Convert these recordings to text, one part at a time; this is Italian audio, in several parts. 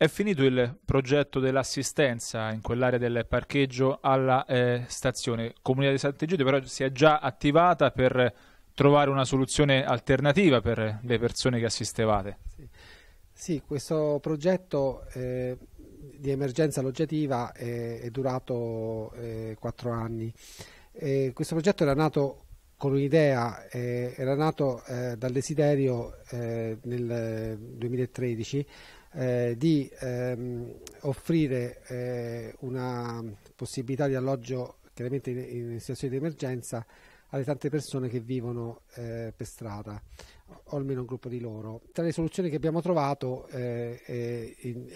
È finito il progetto dell'assistenza in quell'area del parcheggio alla eh, stazione. Comunità di Sant'Egidio però si è già attivata per trovare una soluzione alternativa per le persone che assistevate. Sì, sì questo progetto eh, di emergenza alloggiativa è, eh, è durato eh, quattro eh, anni. questo progetto era nato con un'idea, eh, era nato eh, dal desiderio eh, nel 2013 eh, di ehm, offrire eh, una possibilità di alloggio chiaramente in, in, situazioni di emergenza alle tante persone che vivono eh, per strada o almeno un gruppo di loro. Tra le soluzioni che abbiamo trovato c'è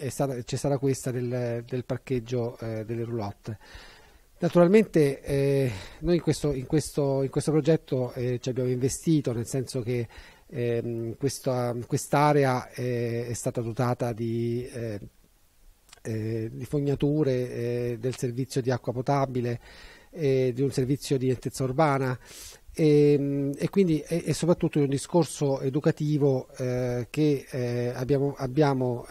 stata questa del, del parcheggio delle roulotte. Naturalmente eh, noi in questo, in questo, in questo progetto eh, ci abbiamo investito, nel senso che ehm, quest'area è, eh, è stata dotata di, eh, eh di fognature, eh, del servizio di acqua potabile, di un servizio di entezza urbana e, ehm, e quindi è soprattutto di un discorso educativo che abbiamo, abbiamo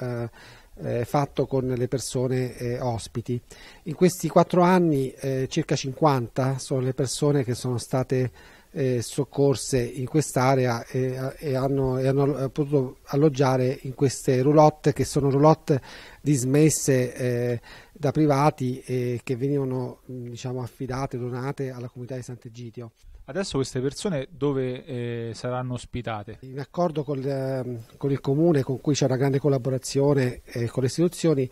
eh, fatto con le persone eh, ospiti. In questi quattro anni eh, circa 50 sono le persone che sono state eh, soccorse in quest'area e, eh, e, hanno, e, hanno, eh, potuto alloggiare in queste roulotte che sono roulotte dismesse da privati e che venivano diciamo, affidate, donate alla comunità di Sant'Egidio. Adesso queste persone dove eh, saranno ospitate? In accordo col, eh, con il comune con cui c'è una grande collaborazione eh, con le istituzioni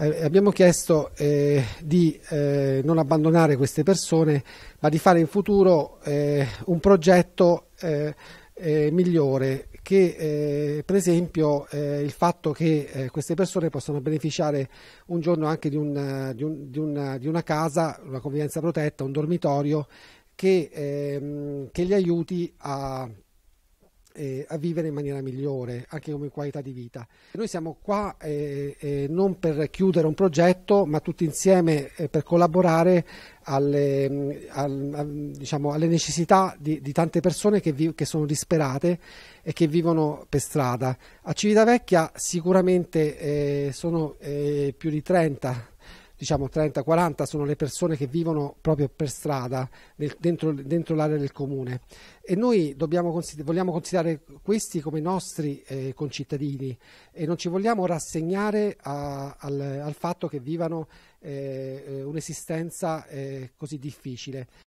eh, abbiamo chiesto eh, di eh, non abbandonare queste persone ma di fare in futuro un progetto migliore che per esempio il fatto che queste persone possano beneficiare un giorno anche di, un, di, un, di, una, di una casa, una convivenza protetta, un dormitorio che, ehm, che li aiuti a, eh, a, vivere in maniera migliore, anche come qualità di vita. Noi siamo qua eh, eh, non per chiudere un progetto, ma tutti insieme eh, per collaborare alle, mm, al, a, diciamo, alle necessità di, di, tante persone che, vi, che, sono disperate e che vivono per strada. A Civitavecchia sicuramente eh, sono eh, più di 30 diciamo 30-40 sono le persone che vivono proprio per strada, nel, dentro, dentro l'area del comune e noi consider vogliamo considerare questi come nostri eh, concittadini e non ci vogliamo rassegnare a, al, al, fatto che vivano eh, un'esistenza eh, così difficile.